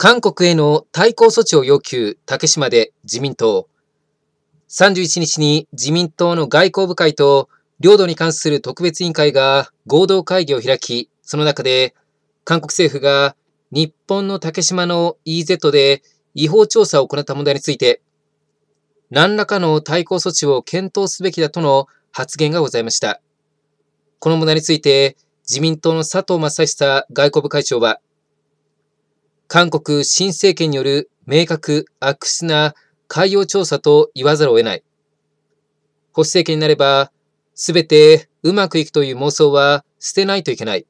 韓国への対抗措置を要求、竹島で自民党。31日に自民党の外交部会と領土に関する特別委員会が合同会議を開き、その中で韓国政府が日本の竹島の EZ で違法調査を行った問題について、何らかの対抗措置を検討すべきだとの発言がございました。この問題について、自民党の佐藤正久外交部会長は、韓国新政権による明確悪質な海洋調査と言わざるを得ない。保守政権になれば、すべてうまくいくという妄想は捨てないといけない。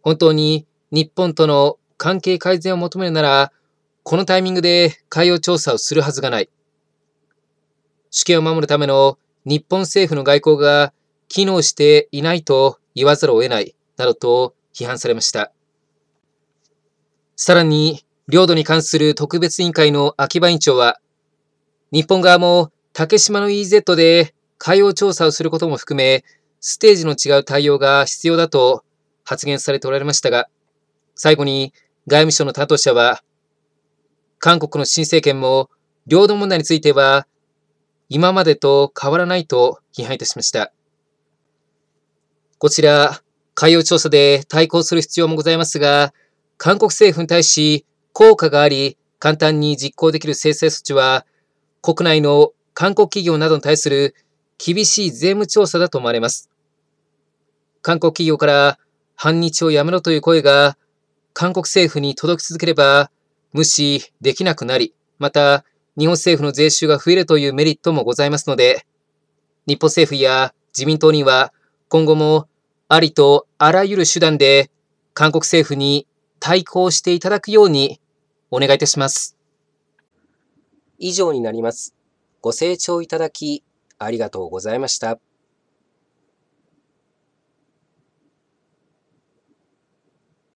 本当に日本との関係改善を求めるなら、このタイミングで海洋調査をするはずがない。主権を守るための日本政府の外交が機能していないと言わざるを得ないなどと批判されました。さらに、領土に関する特別委員会の秋葉委員長は、日本側も竹島の EZ で海洋調査をすることも含め、ステージの違う対応が必要だと発言されておられましたが、最後に外務省の担当者は、韓国の新政権も領土問題については今までと変わらないと批判いたしました。こちら、海洋調査で対抗する必要もございますが、韓国政府に対し、効果があり、簡単に実行できる制裁措置は、国内の韓国企業などに対する厳しい税務調査だと思われます。韓国企業から反日をやめろという声が韓国政府に届き続ければ無視できなくなり、また日本政府の税収が増えるというメリットもございますので、日本政府や自民党には今後もありとあらゆる手段で韓国政府に対抗していただくようにお願いいたします。以上になります。ご清聴いただきありがとうございました。